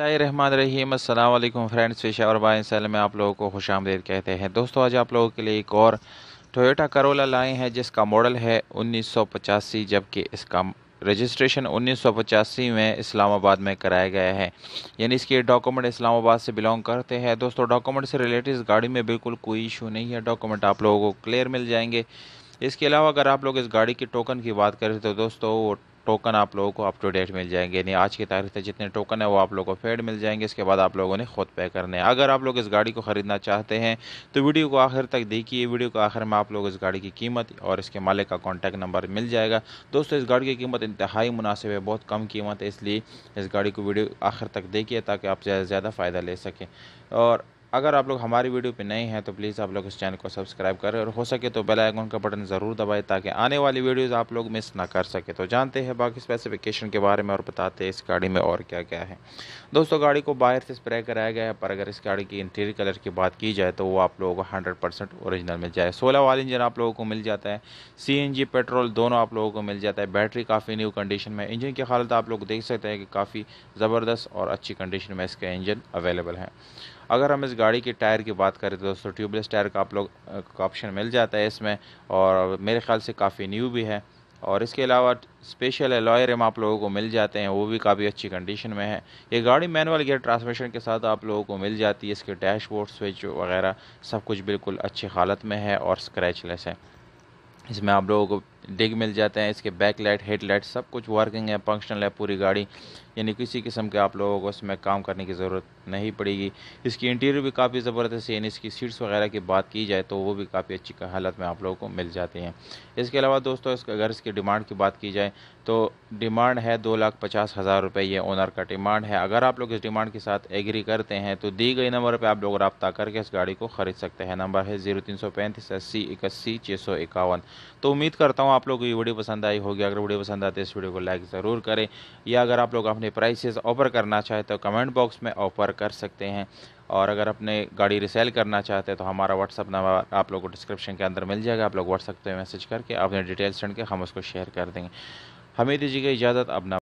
अल्लाम फ्रेंड्स पेशा और बाई सल में आप लोगों को खुश आमदेद कहते हैं दोस्तों आज आप लोगों के लिए एक और टोयोटा करोला लाए हैं जिसका मॉडल है उन्नीस जबकि इसका रजिस्ट्रेशन उन्नीस में इस्लामाबाद में कराया गया है यानी इसके डॉक्यूमेंट इस्लामाबाद से बिलोंग करते हैं दोस्तों डॉक्यूमेंट से रिलेटेड गाड़ी में बिल्कुल कोई इशू नहीं है डॉक्यूमेंट आप लोगों को क्लियर मिल जाएंगे इसके अलावा अगर आप लोग इस गाड़ी की टोकन की बात करें तो दोस्तों वो टोकन आप लोगों को अप टू डेट मिल जाएंगे यानी आज की तारीख से जितने टोकन है वो आप लोगों को फेड मिल जाएंगे इसके बाद आप लोगों ने खुद पे करने हैं अगर आप लोग इस गाड़ी को ख़रीदना चाहते हैं तो वीडियो को आखिर तक देखिए वीडियो को आखिर में आप लोग इस गाड़ी की कीमत और इसके मालिक का कॉन्टैक्ट नंबर मिल जाएगा दोस्तों इस गाड़ी की कीमत इंतहाई मुनासिब है बहुत कम कीमत है इसलिए इस गाड़ी को वीडियो आखिर तक देखिए ताकि आप ज़्यादा से ज़्यादा फ़ायदा ले सकें और अगर आप लोग हमारी वीडियो पे नए हैं तो प्लीज़ आप लोग इस चैनल को सब्सक्राइब करें और हो सके तो बेल आइकन का बटन ज़रूर दबाएं ताकि आने वाली वीडियोस आप लोग मिस ना कर सके तो जानते हैं बाकी स्पेसिफिकेशन के बारे में और बताते हैं इस गाड़ी में और क्या क्या है दोस्तों गाड़ी को बाहर से स्प्रे कराया गया है पर अगर इस गाड़ी की इंटीरियर कलर की बात की जाए तो वो आप लोगों को हंड्रेड परसेंट औरिजिनल मिल जाए सोलह वाल इंजन आप लोगों को मिल जाता है सी पेट्रोल दोनों आप लोगों को मिल जाता है बैटरी काफ़ी न्यू कंडीशन में इंजन की हालत आप लोग देख सकते हैं कि काफ़ी ज़बरदस्त और अच्छी कंडीशन में इसका इंजन अवेलेबल है अगर हम इस गाड़ी के टायर की बात करें तो दोस्तों ट्यूबलेस टायर का आप लोग का ऑप्शन मिल जाता है इसमें और मेरे ख्याल से काफ़ी न्यू भी है और इसके अलावा स्पेशल एलॉय रिम आप लोगों को मिल जाते हैं वो भी काफ़ी अच्छी कंडीशन में है ये गाड़ी मैनुअल गियर ट्रांसमिशन के साथ आप लोगों को मिल जाती है इसके डैशबोर्ड स्विच वगैरह सब कुछ बिल्कुल अच्छी हालत में है और स्क्रैचलेस है इसमें आप लोगों को डिग मिल जाते हैं इसके बैक लाइट हेड लाइट सब कुछ वर्किंग है फंक्शनल है पूरी गाड़ी यानी किसी किस्म के आप लोगों को इसमें काम करने की ज़रूरत नहीं पड़ेगी इसकी इंटीरियर भी काफ़ी ज़बरदस्त है यानी इसकी सीट्स वगैरह की बात की जाए तो वो भी काफ़ी अच्छी हालत में आप लोगों को मिल जाती हैं इसके अलावा दोस्तों इसका अगर इसकी डिमांड की बात की जाए तो डिमांड है दो लाख पचास हज़ार रुपये ये ओनर का डिमांड है अगर आप लोग इस डिमांड के साथ एग्री करते हैं तो दी गई नंबर पर आप लोग रबता करके इस गाड़ी को ख़रीद सकते हैं नंबर है ज़ीरो तीन सौ पैंतीस अस्सी इक्सी छः सौ इक्यावन तो उम्मीद करता हूँ आप लोग को ये वीडियो पसंद आई होगी अगर वीडियो पसंद आती है इस वीडियो को लाइक ज़रूर करें या अगर आप लोग अपने प्राइसेस ऑफर करना चाहें तो कमेंट बॉक्स में ऑफर कर सकते हैं और अगर अपने गाड़ी रिसेल करना चाहते हैं तो हमारा व्हाट्सअप नंबर आप लोग को डिस्क्रिप्शन के अंदर मिल जाएगा आप लोग व्हाट्सअप पर मैसेज करके अपने डिटेल्स सेंड के हम उसको शेयर कर देंगे हमें दीजिएगा इजाज़त अपना